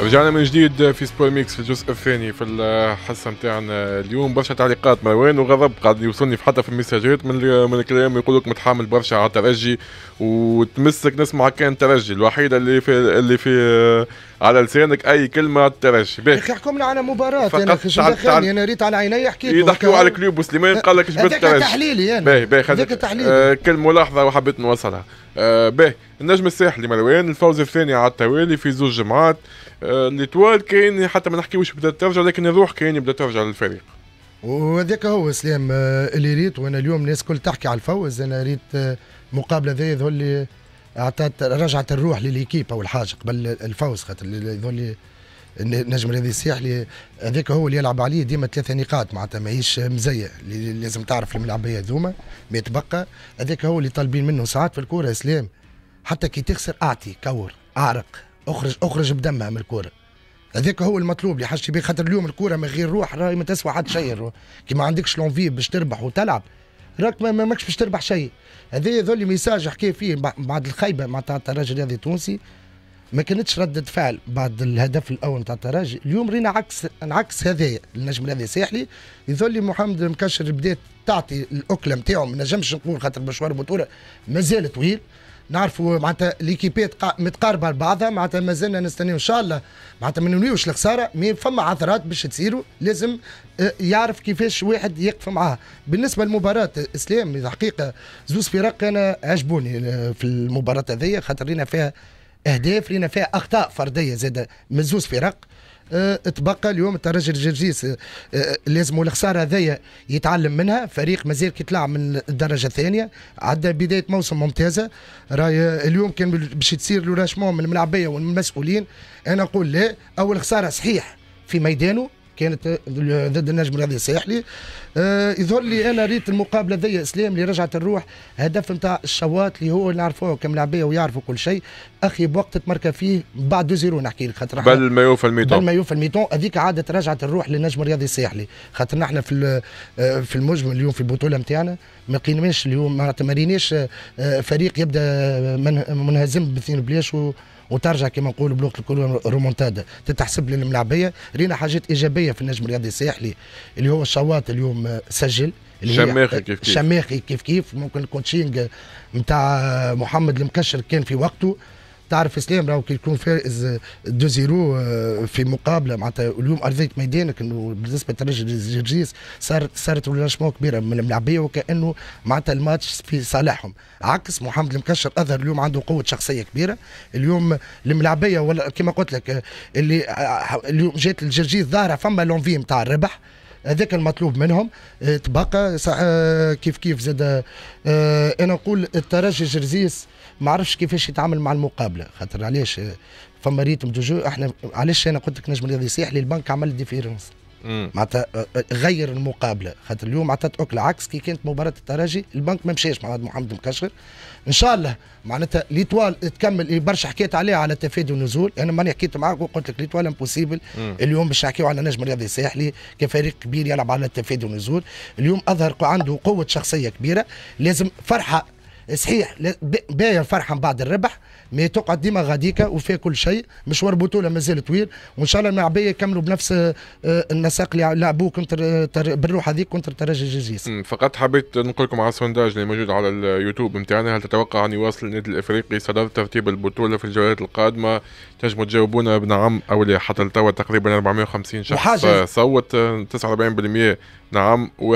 رجعنا من جديد في سبور ميكس في الجزء الثاني في الحصه نتاعنا اليوم برشا تعليقات مروان وغضب قاعد يوصلني حتى في المساجات من من الكلام يقول لك متحامل برشا على الترجي وتمسك نسمع كان ترجي الوحيده اللي في اللي في على لسانك اي كلمه ترش يا اخي احكم لنا على مباراه انا في يعني انا ريت على عيني حكيت يضحكوا على الكلوب وسليمان قال لك جبت يعني. هذاك تحليلي انا باهي باهي خذيت كل ملاحظه وحبيت نوصلها باهي النجم الساحلي مروان الفوز الثاني على التوالي في زوج جمعات آه ليتوال كان حتى ما نحكيوش بدات ترجع لكن الروح كان بدات ترجع للفريق وهذاك هو سلام آه، اللي ريت وانا اليوم الناس كل تحكي على الفوز انا ريت آه، مقابله ذي يظهر لي اعطت رجعت الروح لليكيب او الحاجه قبل الفوز خاطر يظل النجم الذي يصيح لي هذاك هو اللي يلعب عليه ديما ثلاثه نقاط معناتها ماهيش مزيه لازم تعرف الملعبيه هذوما ما يتبقى هذاك هو اللي طالبين منه ساعات في الكوره اسلام حتى كي تخسر اعطي كور اعرق اخرج اخرج بدمها من الكوره هذاك هو المطلوب اللي حاجتي خاطر اليوم الكوره من غير روح راهي ما تسوى حد شيء كي ما عندكش لونفي باش تربح وتلعب راك ما ماكش باش تربح شيء هذايا ذولي ميساج حكي فيه بعد الخيبه مع الترجي هذا التونسي ما كانتش ردة فعل بعد الهدف الاول نتاع الترجي اليوم رينا عكس نعكس هذايا النجم هذا ساحلي يظل محمد مكشر بدات تعطي الاكله نتاعو ما نجمش نقول خاطر مشوار البطوله مازال طويل نعرفوا معناتها ليكيبات متقاربه لبعضها معناتها مازلنا نستناو ان شاء الله معناتها ما نوليوش الخساره مي فما عثرات باش تصيروا لازم آه، يعرف كيفاش واحد يقف معاها بالنسبه لمباراه اسلام الحقيقه زوز فرق انا عجبوني آه، في المباراه هذيا خاطر لينا فيها اهداف لينا فيها اخطاء فرديه زاد من زوز فرق أه، تبقى اليوم الترجي الجرجيس أه، أه، لازم الخساره هذايا يتعلم منها فريق مازال كي من الدرجه الثانيه عدى بدايه موسم ممتازه راي اليوم كان باش تصير لوراشمون من الملعبيه والمسؤولين انا نقول لا اول خساره صحيح في ميدانه كانت ضد النجم الرياضي الساحلي آه، يظهر لي انا ريت المقابله ذي اسلام اللي رجعت الروح هدف نتاع الشواط اللي هو نعرفوه كم لعبيه ويعرفوا كل شيء اخي بوقت تمركى فيه بعد دو زيرو نحكي لك خاطر بل ما يوفى الميتون بل ما يوفى الميتون هذيك عادت رجعت الروح للنجم الرياضي الساحلي خاطر نحن في آه، في المجمل اليوم في البطوله نتاعنا ما لقيناش اليوم ما تمريناش آه، فريق يبدا منهزم بثين بلاش وترجع كما نقولوا بلوك الكل رومونتادا تتحسب للملاعبيه رينا حاجات ايجابيه العربيه في النجم الرياضي الساحلي اللي هو الشواط اليوم آه، سجل اللي شماخي كيف كيف شماخي كيف كيف ممكن الكوتشينج نتاع محمد المكشر كان في وقته تعرف اسلام راهو كي يكون فائز 2 0 آه، في مقابله معناتها اليوم ارضيه ميدانك انه بالنسبه لترجي الجرجيس صارت صارت ريلاشمون كبيره من الملاعبيه وكانه معناتها الماتش في صالحهم عكس محمد المكشر اظهر اليوم عنده قوه شخصيه كبيره اليوم الملاعبيه ولا كما قلت لك آه، اللي آه، اليوم جات الجرجيس ظاهره فما لونفي نتاع الربح هذاك المطلوب منهم تبقى آه، صح آه، كيف كيف زاد آه، انا نقول الترجي جرزيس ما عرفش كيفاش يتعامل مع المقابله خاطر علاش فما ريتم دو احنا علاش انا قلت لك نجم الرياضي يصيح لي البنك عمل ديفيرنس معناتها غير المقابله خاطر اليوم عطات اوك العكس كي كانت مباراه الترجي البنك ما مشاش مع محمد مكشر ان شاء الله معناتها ليتوال تكمل إيه، برشا حكيت عليها على تفادي النزول انا ماني حكيت معاك وقلت لك ليتوال امبوسيبل اليوم باش نحكيو على نجم رياضي ساحلي كفريق كبير يلعب على التفادي والنزول اليوم اظهر عنده قوه شخصيه كبيره لازم فرحه صحيح باهي الفرحه من بعد الربح مي تقعد ديما غاديكا وفيها كل شيء مشوار بطوله مازال طويل وان شاء الله المعبيه يكملوا بنفس آه، النساق اللي لعبوه كونتر بالروح هذيك كونتر ترجي الجزيز فقط حبيت نقول لكم على السونداج اللي موجود على اليوتيوب نتاعنا هل تتوقع ان يواصل النادي الافريقي صدر ترتيب البطوله في الجولات القادمه تنجموا تجاوبونا بنعم او لا حتى لتوا تقريبا 450 شخص صوت 49% نعم 51%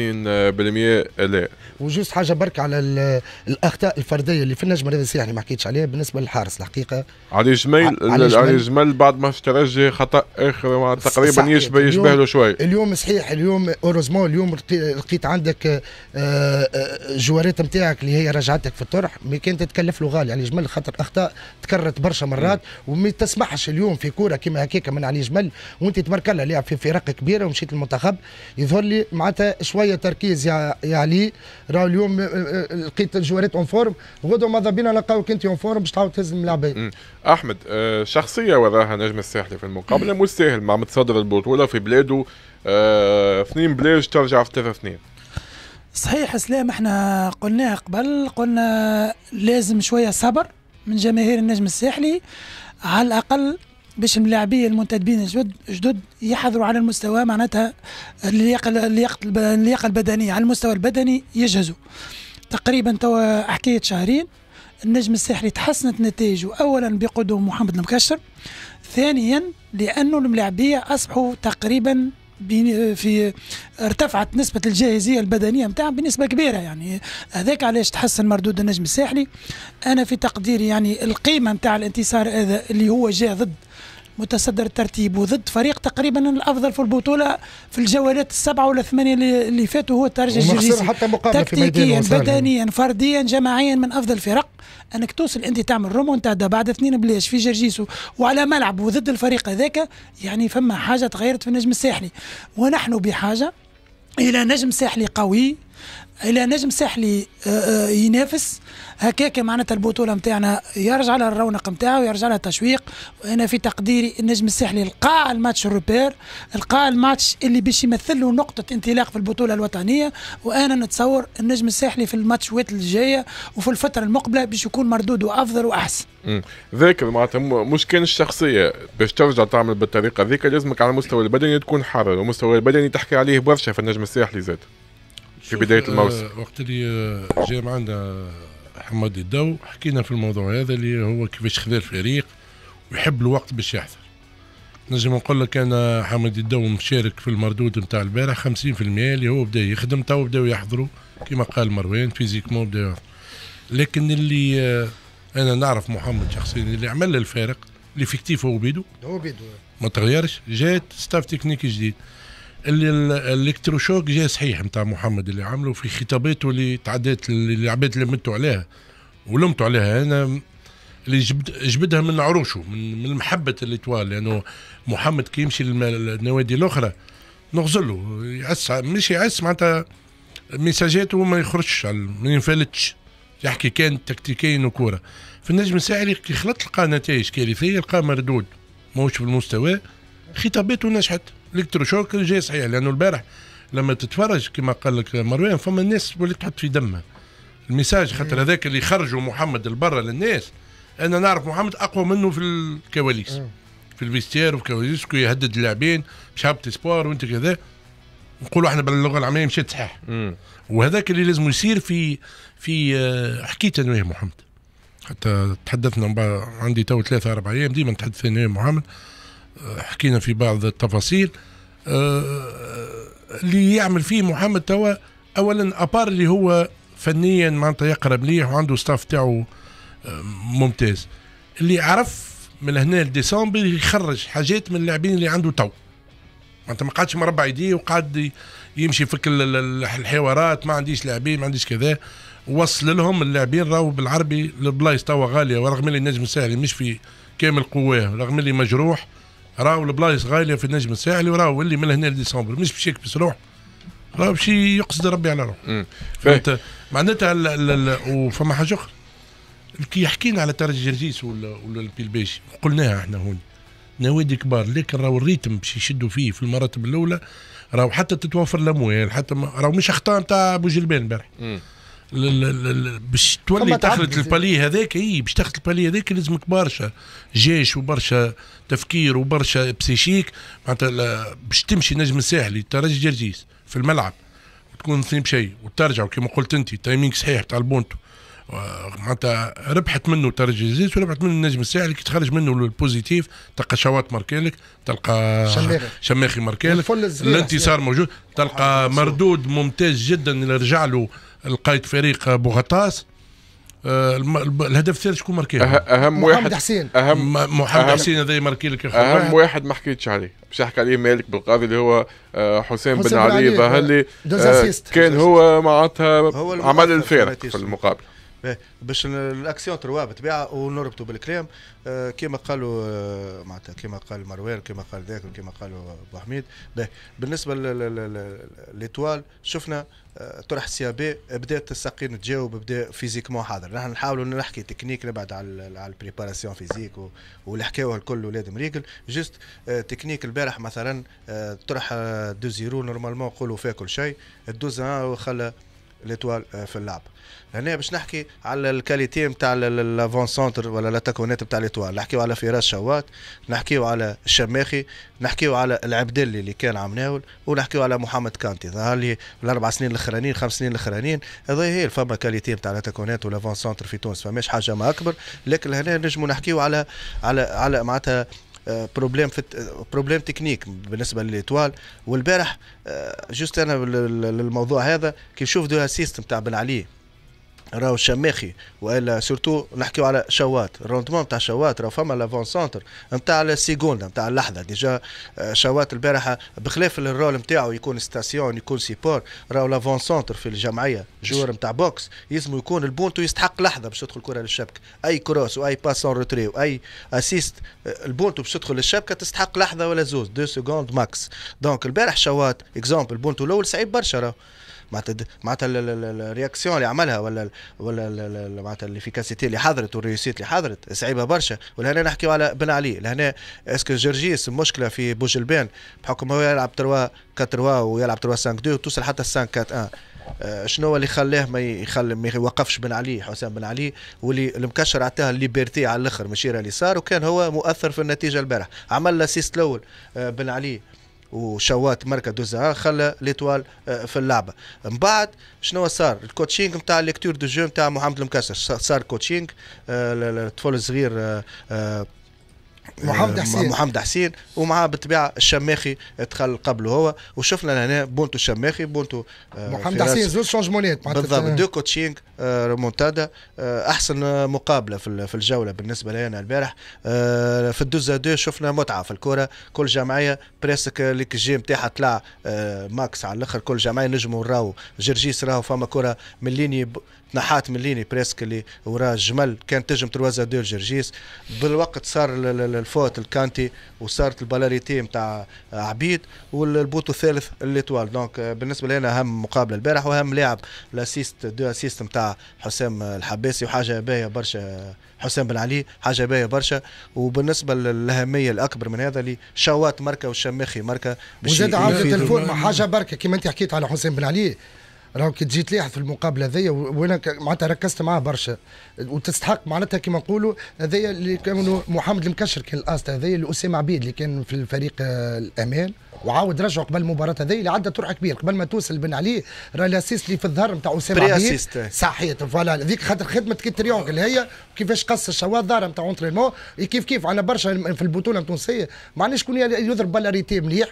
لا وجوز حاجه برك على الاخطاء الفرديه اللي في النجم الرياضي السياحي ما حكيتش عليها بالنسبه للحارس الحقيقه علي جميل علي جميل بعد ما ترجي خطا اخر تقريبا يشبه يشبه له شوي اليوم صحيح اليوم اوروزمون اليوم لقيت عندك آه، آه، جواريت نتاعك اللي هي رجعتك في الطرح مي كانت تكلف له غالي علي جمل خاطر اخطاء تكررت برشا مرات وما تسمحش اليوم في كوره كما هكاك من علي جمل وانت تبارك الله لاعب في فرق كبيره ومشيت للمنتخب يظهر لي معناتها شويه تركيز يا يا علي راه اليوم آه، آه، لقيت الجوارات اون فورم غدوه ماذا بينا نلقاوك انت اون فورم باش تعاود تهز الملاعبين احمد آه، شخصيه وراها نجم الساحلي في المقابله مش ساهل مع متصدر البطوله في بلاده اثنين بلاج ترجع في ثلاثة اثنين صحيح اسلام احنا قلناها قبل قلنا لازم شويه صبر من جماهير النجم الساحلي على الاقل باش ملاعبيه المنتدبين الجدد جدد يحضروا على المستوى معناتها اللياقه اللياقه اللياقه البدنيه على المستوى البدني يجهزوا تقريبا توا حكايه شهرين النجم الساحلي تحسنت نتائجه اولا بقدوم محمد المكشر ثانيا لانه الملاعبيه اصبحوا تقريبا في ارتفعت نسبة الجاهزية البدنية نتاعهم بنسبة كبيرة يعني هذاك علاش تحسن مردود النجم الساحلي أنا في تقديري يعني القيمة نتاع الانتصار هذا اللي هو جاء ضد متصدر الترتيب وضد فريق تقريبا الافضل في البطوله في الجولات السبعه ولا الثمانيه اللي فاتوا هو الترجي الجزيري حتى مقابله تكتيكيا بدنيا فرديا جماعيا من افضل الفرق انك توصل انت تعمل رومونتادا بعد اثنين بلاش في جرجيسو وعلى ملعب وضد الفريق هذاك يعني فما حاجه تغيرت في النجم الساحلي ونحن بحاجه الى نجم ساحلي قوي الى نجم ساحلي آه، آه، ينافس هكاك معناتها البطوله نتاعنا يرجع لها الرونق نتاعها ويرجع لها التشويق وانا في تقديري النجم الساحلي لقى الماتش الروبير لقى الماتش اللي باش يمثل له نقطه انطلاق في البطوله الوطنيه وانا نتصور النجم الساحلي في ويت الجايه وفي الفتره المقبله باش يكون مردوده افضل واحسن ذاكر معناتها مش كان الشخصيه باش ترجع تعمل بالطريقه ذيك لازمك على المستوى البدني تكون حاضر المستوى البدني تحكي عليه برشا في النجم الساحلي زاد في بدايه الموسم وقت اللي آه، جاء معنا آه، حماد الدو حكينا في الموضوع هذا اللي هو كيفاش خذا الفريق ويحب الوقت باش يحضر نجم نقول لك انا حمد الدو مشارك في المردود نتاع البارح 50% اللي هو بدا يخدم تو بداو يحضروا كما قال مروان فيزيكمون بداو يحضروا لكن اللي آه، انا نعرف محمد شخصيا اللي عمل الفارق اللي فيكتيف هو بيدو هو بيدو ما تغيرش جات ستاف تكنيكي جديد اللي الالكتروشوك جاي صحيح نتاع محمد اللي عمله في خطاباته اللي تعدات العباد اللي متوا عليها ولمتوا عليها انا اللي جبد جبدها من عروشه من من محبه طوال لانه محمد كي يمشي للنوادي الاخرى نغزل له يعس مش يعس معناتها ميساجاته ما يخرجش ما ينفلتش يحكي كان تكتيكيا وكوره في النجم الساحلي كي خلط لقى نتائج كارثيه لقى مردود ماهوش في المستوى خطاباته نجحت الكتروشوك جاي صحيح لانه البارح لما تتفرج كما قال لك مروان فما الناس ولات تحط في دمها الميساج إيه. خاطر هذاك اللي خرجوا محمد لبرا للناس انا نعرف محمد اقوى منه في الكواليس إيه. في الفيستير وفي الكواليس يهدد اللاعبين مش هابط سبور وانت كذا نقولوا احنا باللغه العاميه مشيت صحيح إيه. وهذاك اللي لازم يصير في في آه، حكيت انا وياه محمد حتى تحدثنا عندي تو ثلاثة أربع أيام ديما نتحدث أنا وياه محمد حكينا في بعض التفاصيل آه، اللي يعمل فيه محمد توا اولا ابار اللي هو فنيا معناتها يقرا مليح وعنده ستاف تاعو آه، ممتاز اللي عرف من هنا لديسمبر يخرج حاجات من اللاعبين اللي عنده تو معناتها ما قعدش مربع يديه وقعد يمشي كل الحوارات ما عنديش لاعبين ما عنديش كذا وصل لهم اللاعبين راهو بالعربي البلايص توا غاليه ورغم اللي النجم الساحلي مش في كامل قواه رغم اللي مجروح راهو البلايص غاليه في النجم الساحلي وراهو اللي من هنا لديسمبر مش باش يكبس روح راهو باش يقصد ربي على روحه فهمت معناتها وفما حاجه اخرى كي حكينا على ترجي جرجيس ولا ولا قلناها احنا هون نوادي كبار لكن راهو الريتم باش يشدوا فيه في المراتب الاولى راهو حتى تتوفر الاموال حتى راهو مش اخطاء نتاع ابو جلبان البارح باش تولي تاخذ البالي هذاك اي باش تاخذ البالي هذاك لازمك برشا جيش وبرشا تفكير وبرشا بسيشيك معناتها باش تمشي نجم الساحلي ترجي جرجيس في الملعب وتكون ثني بشيء وترجع وكما قلت انت التايمينغ صحيح تاع البونتو آه، معناتها ربحت منه ترجي جرجيس وربحت منه النجم الساحلي كي تخرج منه البوزيتيف تلقى شوات ماركالك تلقى شماخي, شماخي ماركالك الانتصار موجود تلقى مردود ممتاز جدا اللي رجع له لقيت فريق بوغطاس آه، الهدف الثالث شكون ماركيه؟ أه- اهم واحد محمد حسين اهم محمد أهم حسين هذا ماركي لك اهم واحد, واحد ما حكيتش عليه باش يحكي عليه مالك بالقاضي اللي هو آه، حسين, بن علي ظهر كان هو معناتها عمل الفارق في المقابله إيه، باش الاكسيون تروا بطبيعه ونربطوا بالكلام آه، كما قالوا آه، معناتها كما قال مروان كما قال ذاك كما قالوا ابو حميد بالنسبه لليتوال شفنا آه، طرح سيابي بدات الساقين تجاوب بدا فيزيكمون حاضر نحن نحاولوا نحكي تكنيك نبعد على على البريباراسيون فيزيك والحكاوه الكل ولاد مريقل جست تكنيك البارح مثلا طرح دو زيرو نورمالمون نقولوا فيها كل شيء الدوز خلى ليتوال آه، في اللعب هنا باش نحكي على الكاليتي نتاع لافون سونتر ولا لاتاكونات نتاع ليتوال نحكيو على فراس شوات نحكيو على الشماخي نحكيو على العبدلي اللي كان عم ناول ونحكيو على محمد كانتي ظهر لي الاربع سنين الاخرانيين خمس سنين الاخرانيين هذا هي فما كاليتي نتاع لاتاكونات ولافون سونتر في تونس فماش حاجه ما اكبر لكن هنا نجمو نحكيو على على على معناتها بروبليم في بروبليم تكنيك بالنسبه للتوال والبارح آه، جوست انا للموضوع هذا كي نشوف دو اسيست نتاع بن علي راهو شماخي والا سورتو نحكيو على شوات الروندمون نتاع شوات راهو فما لافون سونتر نتاع السيكوندا نتاع اللحظه ديجا آه، شوات البارحه بخلاف الرول نتاعو يكون ستاسيون يكون سيبور راهو لافون سونتر في الجمعيه جوار نتاع بوكس يسمو يكون البونتو يستحق لحظه باش تدخل كره للشبكه اي كروس واي باس اون روتري واي اسيست آه، البونتو باش تدخل للشبكه تستحق لحظه ولا زوز دو سكوند ماكس دونك البارح شوات اكزومبل البونتو الاول صعيب برشا راهو معناتها معناتها الرياكسيون اللي عملها ولا ولا معناتها الافيكاسيتي اللي حضرت والريوسيت اللي حضرت صعيبه برشا ولهنا نحكيو على بن علي لهنا اسكو جرجيس مشكله في بوجلبان بحكم هو يلعب 3 4 ويلعب 3 5 2 وتوصل حتى 5 4 1 شنو اللي خلاه ما يخلي ما يوقفش بن علي حسام بن علي واللي المكشر عطاها الليبرتي على الاخر مشيره صار وكان هو مؤثر في النتيجه البارح عمل الاسيست الاول آه، بن علي وشوات مركز دوزا خلى ليتوال آه، في اللعبه من بعد شنو صار الكوتشينغ نتاع ليكتور دو جو نتاع محمد المكسر صار كوتشينغ الطفل آه، الصغير آه، محمد آه، حسين محمد حسين ومعاه بالطبيعه الشماخي دخل قبله هو وشفنا هنا بونتو الشماخي بونتو آه، محمد حسين زوز شونجمونات بالضبط دو كوتشينغ آه، ريمونتادا احسن مقابله في الجوله بالنسبه لي انا البارح في الدوزا دو شفنا متعه في الكره كل جمعيه بريسك ليك جي نتاعها طلع ماكس على الاخر كل جمعيه نجموا نراو جرجيس راهو فما كره من ليني تنحات من ليني بريسك اللي وراه الجمل كان تجم تروازا دو الجرجيس بالوقت صار الفوت الكانتي وصارت البلاريتي نتاع عبيد والبوت الثالث اللي طوال دونك آه، بالنسبه لنا اهم مقابله البارح واهم لاعب الاسيست دو اسيست نتاع حسام الحباسي وحاجه باهيه برشا حسام بن علي حاجه باهيه برشا وبالنسبه للاهميه الاكبر من هذا اللي شوات ماركه والشماخي ماركه وزاد عامل التليفون حاجه بركه كما انت حكيت على حسام بن علي راهو كي تجي تلاحظ في المقابله هذيا وانا معناتها ركزت معاه برشا وتستحق معناتها كما نقولوا هذيا اللي كانوا محمد المكشر كان الاست هذيا اللي اسامه عبيد اللي كان في الفريق الامان وعاود رجع قبل المباراه هذيا اللي عدى طرحه كبير قبل ما توصل بن علي راه الاسيست اللي في الظهر نتاع اسامه عبيد صحيت فوالا هذيك خاطر خدمه كي اللي هي كيفاش قص الشواذ الظهر نتاع اونترينمون كيف كيف انا برشا في البطوله التونسيه ما عندناش شكون يضرب بلاريتي مليح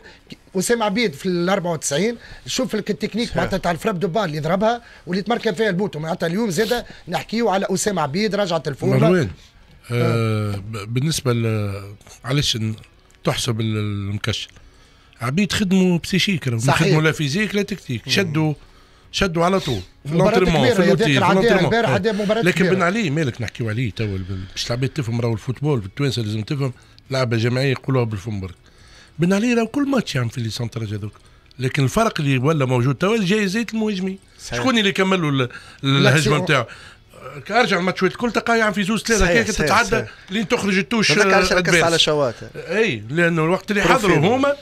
وسام عبيد في ال 94 شوف لك التكنيك معناتها تاع الفراب دو بال اللي ضربها واللي تمركب فيها البوتو معناتها اليوم زاده نحكيو على اسامه عبيد رجعت الفورمه مروان آه, آه، بالنسبه علاش تحسب المكشل عبيد خدموا بسيشيك خدموا لا فيزيك لا تكتيك شدوا شدوا على طول في الانترمون في الانترمون آه. لكن بن علي مالك نحكيو عليه تو باش العباد تفهم راهو الفوتبول في التوانسه لازم تفهم لعبه جماعيه يقولوها بالفم برك بن علي راه كل ماتش يعمل في لي سونتراج هذوك لكن الفرق اللي ولا موجود توا جايزات المهاجمين شكون اللي كملوا الهجمه نتاعو ارجع الماتشات الكل تلقاه يعني في زوج ثلاثه كي تتعدى لين تخرج التوش على شواته اي لانه الوقت اللي حضروا هما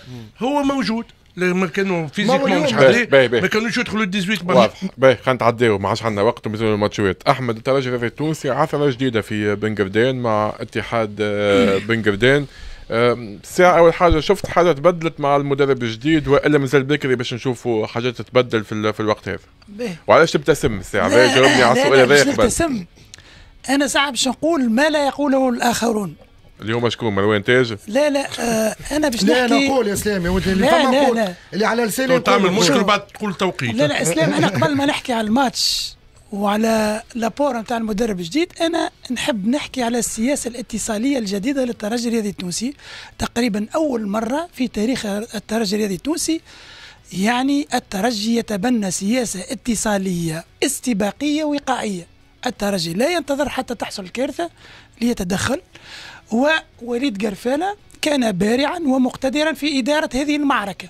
هو موجود ما كانوا فيزيكمون مش عليه ما كانوش يدخلوا ال 18 واضح باهي خلينا نتعداو ما عادش عندنا وقت ومازالوا الماتشات احمد الترجي التونسي عثره جديده في بن مع اتحاد آه، بن ساعة أول حاجة شفت حاجة تبدلت مع المدرب الجديد وإلا مازال بكري باش نشوفوا حاجات تتبدل في, في الوقت هذا وعلاش تبتسم الساعة جاوبني على السؤال هذا نبتسم أنا ساعة باش نقول ما لا يقوله الآخرون اليوم شكون مروان تاج؟ لا لا آه انا باش نحكي لا نقول يا سلام يا ودي اللي لا لا لا اللي على لساني تعمل مشكل بعد تقول توقيت لا لا اسلام انا قبل ما نحكي على الماتش وعلى لابور نتاع المدرب الجديد انا نحب نحكي على السياسه الاتصاليه الجديده للترجي الرياضي التونسي تقريبا اول مره في تاريخ الترجي الرياضي التونسي يعني الترجي يتبنى سياسه اتصاليه استباقيه وقائيه الترجي لا ينتظر حتى تحصل الكارثه ليتدخل ووليد قرفاله كان بارعا ومقتدرا في اداره هذه المعركه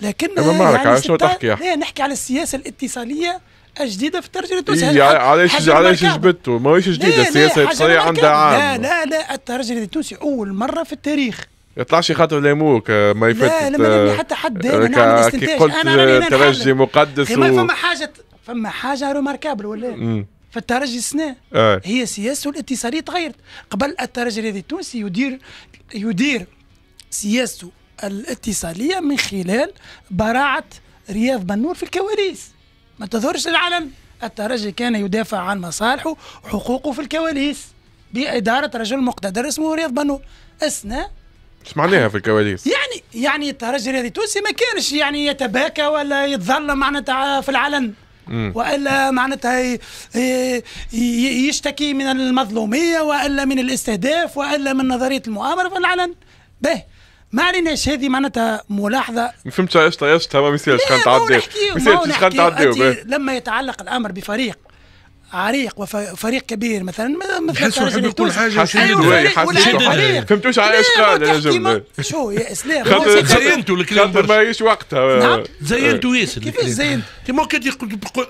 لكن يعني تحكي نحكي على السياسه الاتصاليه جديده في الترجمه التونسيه علاش علاش جبدته ماهيش جديده السياسه الاقتصاديه عندها عام لا لا لا الترجمه التونسي اول مره في التاريخ يطلعش خاطر ليموك آه، ما يفتش لا لا آه، حتى حد دائما آه، نعمل استنتاج قلت أنا ترجي مقدس و... فما حاجه فما حاجه روماركابل ولا م. في الترجي السنة آه. هي سياسته الاتصالية تغيرت قبل الترجي التونسي يدير يدير سياسته الاتصالية من خلال براعة رياض بنور في الكواليس ما تظهرش للعلن الترجي كان يدافع عن مصالحه وحقوقه في الكواليس بإدارة رجل مقتدر اسمه رياض بنو أثناء ايش معناها في الكواليس؟ يعني يعني الترجي الرياضي التونسي ما كانش يعني يتباكى ولا يتظلم معناتها في العلن والا معناتها يشتكي من المظلوميه والا من الاستهداف والا من نظريه المؤامره في العلن به ما عليناش هذه معناتها ملاحظه ما فهمتش علاش طياش ما يصيرش كان ما يصيرش كان تعديو لما يتعلق الامر بفريق عريق وفريق كبير مثلا مثلا يحب يقول حاجه أيوة، فهمتوا واش عايش قال يا جماعه شو يا اسلام زينتوا الكلام خاطر ماهيش وقتها نعم. زينتوا ياسر كيفاش زينت انت ما كنت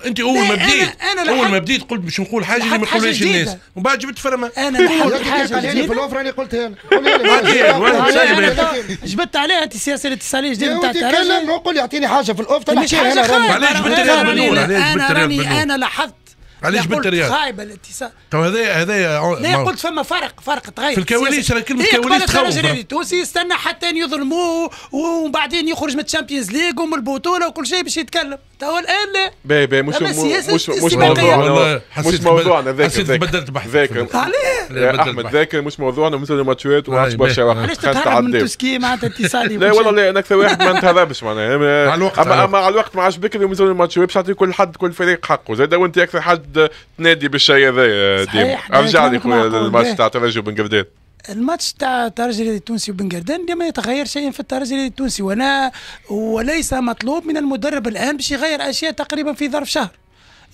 انت اول ما بديت اول ما بديت قلت باش نقول حاجه اللي ما يقولهاش الناس ومن بعد جبت فرمه انا نحاول إيه، حاجه في الاوفر راني قلتها جبت عليها انت السياسه الاتصاليه الجديده نتاع الترجي نقول يعطيني حاجه في الاوفر نحكيها انا راني انا راني انا لاحظت علاش بنت ريال؟ الاتصال تو هذايا هذايا لا قلت فما فرق فرق تغير في الكواليس راه كلمه إيه، كواليس تخوف التونسي يستنى حتى يظلموه وبعدين بعدين يخرج من الشامبيونز ليغ ومن البطوله وكل شيء باش يتكلم تو الان لا باهي مش مش مش موضوعنا مش موضوعنا ذاك حسيت بدلت بحث ذاك احمد ذاك مش موضوعنا مثل الماتشات وعادش برشا وقت علاش تتهرب من توسكي معناتها اتصالي لا والله لا انا اكثر واحد ما نتهربش معناها الوقت اما على الوقت ما عادش بكري مثل الماتشات باش تعطي كل حد كل فريق حقه زاد وانت اكثر حد تنادي بالشيء هذا ديما ارجع لي خويا الماتش إيه؟ تاع ترجي بن قرداد الماتش تاع الترجي التونسي وبن قردان لم يتغير شيء في الترجي التونسي وانا وليس مطلوب من المدرب الان باش يغير اشياء تقريبا في ظرف شهر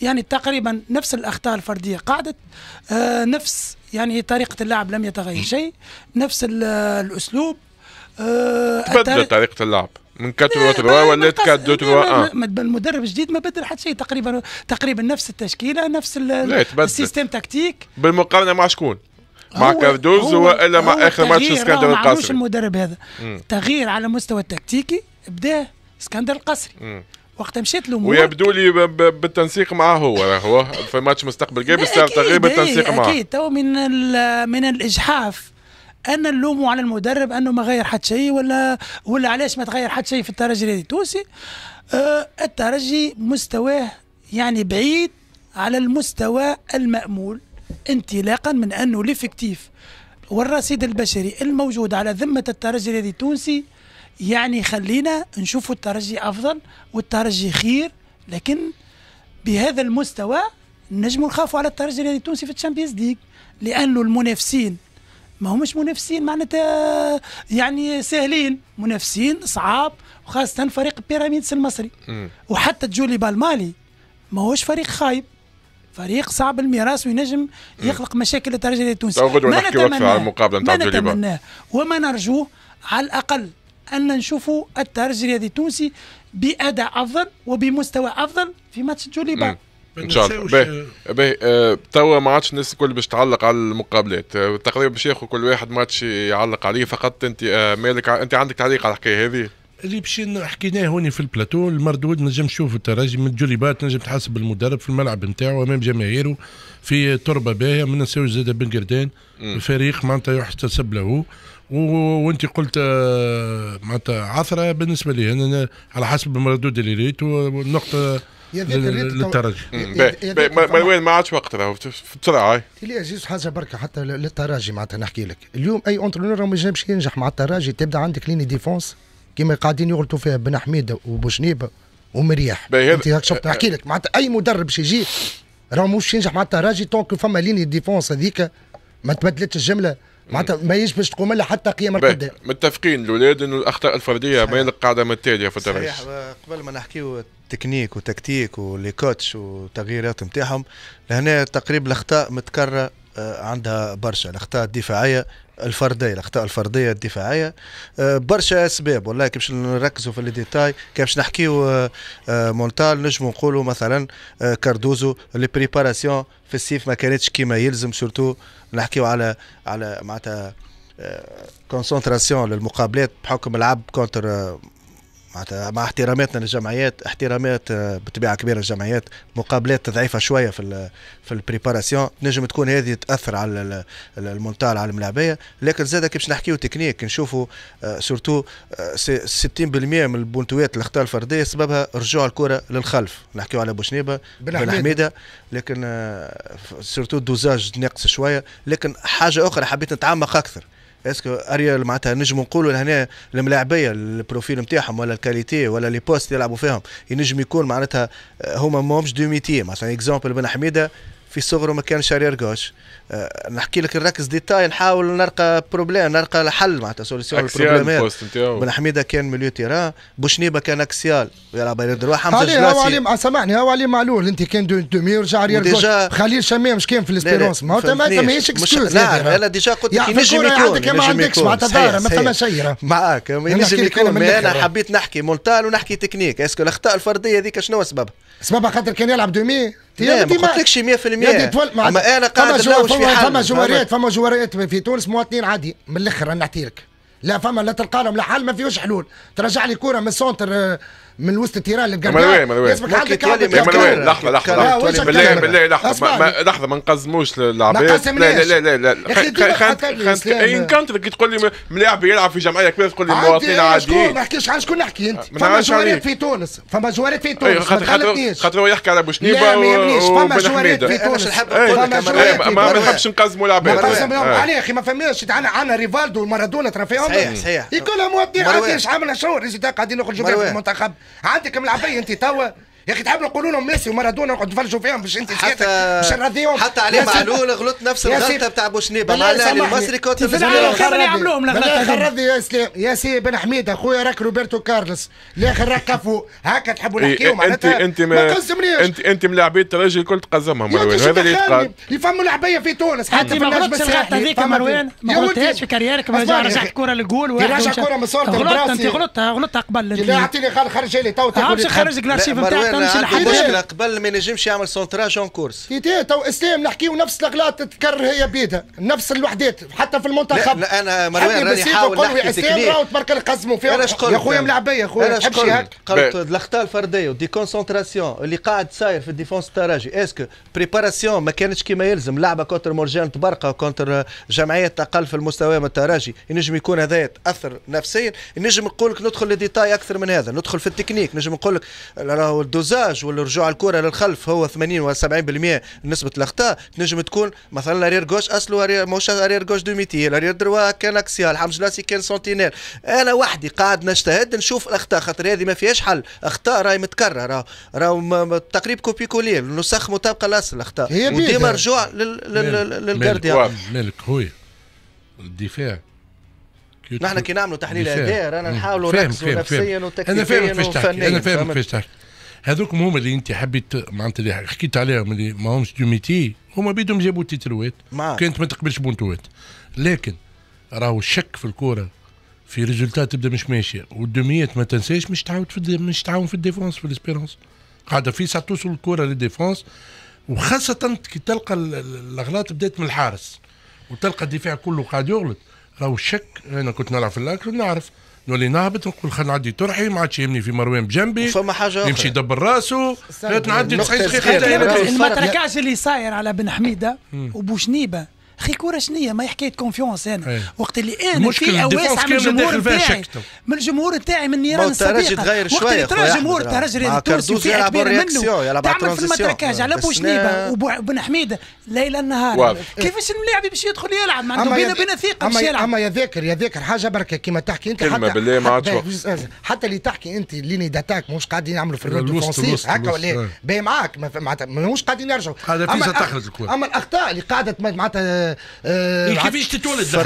يعني تقريبا نفس الاخطاء الفرديه قعدت آه نفس يعني طريقه اللعب لم يتغير شيء نفس الاسلوب آه تبدلت طريقه اللعب من 4 3 ولا 4 3 1 المدرب الجديد ما بدل حتى شيء تقريبا تقريبا نفس التشكيله نفس السيستم تكتيك بالمقارنه مع شكون؟ مع كاردوز والا مع اخر ماتش اسكندر القصري معلوش المدرب هذا تغيير على مستوى التكتيكي بدا اسكندر القصري وقت مشيت له ويبدو لي بالتنسيق معه هو هو في ماتش مستقبل جاي صار تغيير بالتنسيق معه اكيد تو من من الاجحاف ان نلوموا على المدرب انه ما غير حد شيء ولا ولا علاش ما تغير حد شيء في الترجي التونسي أه، الترجي مستواه يعني بعيد على المستوى المأمول انطلاقا من انه ليفكتيف والرصيد البشري الموجود على ذمه الترجي الذي التونسي يعني خلينا نشوفوا الترجي افضل والترجي خير لكن بهذا المستوى نجموا نخافوا على الترجي الرياضي التونسي في الشامبيونز ليج لانه المنافسين ما همش منافسين معناتها يعني سهلين منافسين صعاب وخاصه فريق بيراميدس المصري وحتى جولي بالمالي ما هوش فريق خايب فريق صعب الميراث وينجم يخلق مشاكل للترجي التونسي ما نتاع وما نرجوه على الاقل ان نشوفوا الترجي الرياضي التونسي باداء افضل وبمستوى افضل في ماتش جوليبا ان شاء الله باهي باهي توا ما عادش الناس الكل باش تعلق على المقابلات آه، تقريبا باش ياخذ كل واحد ماتش يعلق عليه فقط انت آه، مالك انت عندك تعليق على الحكايه هذه اللي باش حكيناه هوني في البلاتو المردود نجم نشوف الترجي من التجربات نجم تحاسب المدرب في الملعب نتاعو امام جماهيره في تربه باهيه ما ننساوش زاد بن قردان الفريق معناتها يحتسب له وانت قلت آه، معناتها عثره بالنسبه لي انا على حسب المردود اللي ريت والنقطه للترجي مروان ما عادش وقت راهو بسرعه اللي عزيز حاجه بركه حتى للترجي معناتها نحكي لك اليوم اي اونترونور ما ينجمش ينجح مع الترجي تبدا عندك ليني ديفونس كما قاعدين يغلطوا فيها بن حميده وبوشنيب ومرياح انت هاك شفت آه. احكي لك معناتها اي مدرب باش يجي راه مش ينجح معناتها راجي طونك فما ليني ديفونس هذيك ما تبدلتش الجمله معناتها ما يجبش تقوم الا حتى قيم القدام متفقين الاولاد انه الاخطاء الفرديه ما يلقى قاعده متاليه في الترجي صحيح قبل ما نحكيو تكنيك وتكتيك ولي كوتش والتغييرات نتاعهم لهنا تقريبا الاخطاء متكرره آه، عندها برشا الاخطاء الدفاعيه الفرديه الاخطاء الفرديه الدفاعيه آه، برشا اسباب والله كيفاش نركزوا في الديتاي كيفاش نحكيو آه، آه، مونتال نجمو نقولوا مثلا كاردوزو لي بريباراسيون في السيف ما كانتش كيما يلزم سورتو نحكيو على على معناتها كونسنتراسيون للمقابلات بحكم العب كونتر معناتها مع احتراماتنا للجمعيات احترامات آه، بطبيعه كبيره الجمعيات مقابلات ضعيفه شويه في في البريباراسيون نجم تكون هذه تاثر على المونتال على الملاعبيه لكن زاد كيفاش نحكيو تكنيك نشوفوا سورتو 60% من البونتوات اللي الفرديه سببها رجوع الكره للخلف نحكيو على بوشنيبه بالحميده لكن سورتو آه، دوزاج ناقص شويه لكن حاجه اخرى حبيت نتعمق اكثر اسكو اريال معناتها نجم نقولوا لهنا الملاعبيه البروفيل نتاعهم ولا الكاليتي ولا لي بوست يلعبوا فيهم ينجم يكون معناتها آه، هما مومش دو ميتي مثلا اكزومبل بن حميده في صغره ما كانش ارير آه، نحكي لك الركز ديتاي نحاول نلقى بروبليم نلقى حل معناتها سوليسيون البروبليمات بن حميده كان مليو تيران بوشنيبه كان اكسيال يلعب على دروح حمزه جلاسي علي سامحني هو علي معلول انت كان دو دومي ورجع ارير خليل شمام مش كان في الاسبيرونس ما ما ماهيش اكسكيوز لا لا ديجا قلت لك ينجم يكون ما عندكش معناتها ما ثماش شيء معاك ينجم يكون انا حبيت نحكي مونتال ونحكي تكنيك اسكو الاخطاء الفرديه هذيك شنو سببها؟ سببها خاطر كان يلعب دومي لا ما قلتلكش 100% اما انا قاعد نلوج في حل فما جواريات فما جواريات في تونس مواطنين عادي من الاخر انا نعطيك لا فما لا تلقى لهم لا حل ما فيهوش حلول ترجع لي كوره من السونتر آه، من وسط التيران اللي بقلبها اسمك عندك لحظه لحظه لحظه بالله طيب، بالله لحظه لحظه ما نقزموش للعباد لا لا لا لا لا ان كنت كي تقول لي ملاعب يلعب في جمعيه كبيره تقول لي مواطنين عاديين ما نحكيش عن شكون نحكي انت آه، فما جوارات في تونس فما جوارات في أيوة، تونس خاطر خاطر هو يحكي على بوشنيبه فما جوارات في تونس أيوة، ما نحبش نقزموا العباد يا اخي ما فماش آه. عندنا ريفالدو ومارادونا ترى فيهم صحيح صحيح كلهم مواطنين عاديين عملنا شو ريزيتا قاعدين نخرجوا في المنتخب عندك ملعبيه انت توا يا اخي تحب نقول لهم ميسي ومارادونا نقعد نفرجوا فيهم باش انت حتى مش نرضيهم حتى علي معلول غلط نفس الغلطه بتاع بوشنيبه معناها المصري كنت في اللي عملوهم الغلطه هذه يا سلام يا سي بن حميد اخويا راك روبرتو كارلس الاخر راك كفو هكا تحبوا إيه، نحكيو إيه، معناتها انت انت ما انت انت من لعبيه الترجي الكل تقزمهم مروان هذا اللي يتقال يفهموا لعبيه في تونس حتى في النجم الساحلي هذيك مروان ما قلتهاش في كاريرك ما رجعت كوره للجول رجعت كوره من صورتك غلطت انت غلطتها غلطتها قبل انت اعطيني خرج لي تو تاكل خرج الارشيف نتاعك انا عندي إيه؟ مشكله قبل ما ينجمش يعمل سونتراج اون كورس إيه، إيه، تو اسلام نحكيو نفس الاغلاط تتكرر هي بيدها نفس الوحدات حتى في المنتخب لا, لا انا مروان راني حاول نحكي اسلام راهو تبارك نقسموا فيها يا خويا ملعبيه خويا نحبش هكا قلت الاخطاء الفرديه ودي كونسونتراسيون اللي قاعد صاير في الديفونس التراجي اسكو بريباراسيون ما كانتش كيما يلزم لعبه كونتر مورجان تبرقه كونتر جمعيه اقل في المستوى من التراجي ينجم يكون هذا تاثر نفسيا ينجم نقول لك ندخل لديتاي اكثر من هذا ندخل في التكنيك نجم نقول لك راهو الدوزاج والرجوع الكره للخلف هو 80 و 70% نسبه الاخطاء تنجم تكون مثلا الارير جوش اصله موش الارير جوش دوميتي الارير دروا كان اكسيال الحمد جلاسي كان سنتينير انا وحدي قاعد نجتهد نشوف الاخطاء خاطر هذه ما فيهاش حل اخطاء راهي متكرره راهو تقريب كوبي كولي النسخ مطابقه لاصل الاخطاء وديما رجوع للجارديان مالك خويا الدفاع نحن كي نعملوا تحليل اداء رانا نحاولوا نركزوا نفسيا وتكتيكيا وفنيا انا فاهمك فاش تحكي هذوك هما اللي انت حبيت معناتها اللي حكيت عليهم اللي ما همش دو ميتي هما بيدهم جابوا تيتروات كانت ما تقبلش بونتوات لكن راهو الشك في الكوره في ريزولتات تبدا مش ماشيه والدوميات ما تنساش مش تعاود في مش تعاون في الديفونس في الاسبيرونس قاعده في ساعه توصل الكوره للديفونس وخاصه كي تلقى الاغلاط بدات من الحارس وتلقى الدفاع كله قاعد يغلط راهو الشك انا كنت نلعب في الاكل ونعرف نولي نهبط نقول خلينا نعدي طرحي ما عادش يهمني في مروان بجنبي فما حاجه اخرى يمشي يدبر راسه نعدي تنعدي دقيقه ما تركعش اللي صاير على بن حميده وبوشنيبه اخي كوره شنية ما هي حكايه كونفيونس انا أيه. وقت اللي انا في اواسع من الجمهور نتاعي من الجمهور نتاعي من نيران الصديقه وقت اللي ترى الجمهور تاع الرجل التونسي فئه كبيره منه تعمل في المدركاج على بوشنيبه وبن حميده ليلا نهار كيفاش الملاعب باش يدخل يلعب معناته بينا بينا ثقه باش يلعب اما يا ذاكر يا ذاكر حاجه بركه كيما تحكي انت كلمه بالله ما عادش حتى اللي تحكي انت ليني داتاك مش قاعدين يعملوا في الريد اوفونسيف هكا ولا باهي معاك معناتها مش قاعدين يرجعوا هذا فيزا تخرج الكوره اما الاخطاء اللي قاعده معناتها إيه، كيفاش تتولد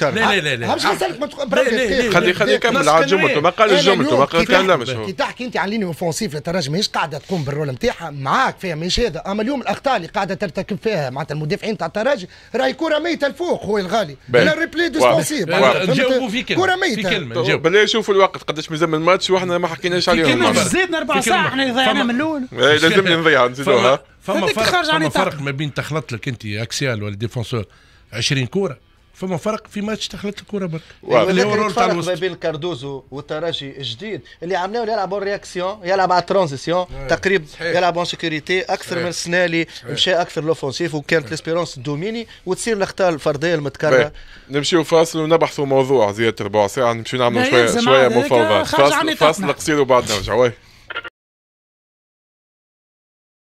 لا لا لا مش غسلك خلي خلي كمل عاد جملته ما قالش جملته ما تكلمش كي تحكي انت عن ليني اوفونسيف للترجي ماهيش قاعده تقوم بالرول نتاعها معاك فيها ماهيش هذا اما اليوم الاخطاء اللي قاعده ترتكب فيها معناتها المدافعين تاع الترجي راهي كره ميته الفوق خويا الغالي لا ريبلي ديسبونسيف نجاوبوا في كلمه كره ميته بالله شوفوا الوقت قداش مازال الماتش واحنا ما حكيناش عليهم زيدنا اربع ساعات احنا ضيعنا من الاول إيه، لازمني نضيع نزيدوها فما فرق فما فرق ما بين تخلط لك انت اكسيال ولا ديفونسور 20 كوره فما فرق في ماتش تخلط الكره برك اللي هو الرول تاع الوسط ما بين كاردوزو والترجي الجديد اللي عملناه يلعبوا رياكسيون يلعب على ترانزيسيون تقريب يلعب اون سيكوريتي اكثر إيه. من السنه اللي مشى اكثر لوفونسيف وكانت إيه. ليسبيرونس دوميني وتصير الاخطاء الفرديه المتكرره إيه. نمشيو فاصل ونبحثوا موضوع زياده ربع ساعه نمشيو يعني نعملوا شويه شويه مفاوضات فاصل, فاصل قصير وبعد نرجعوا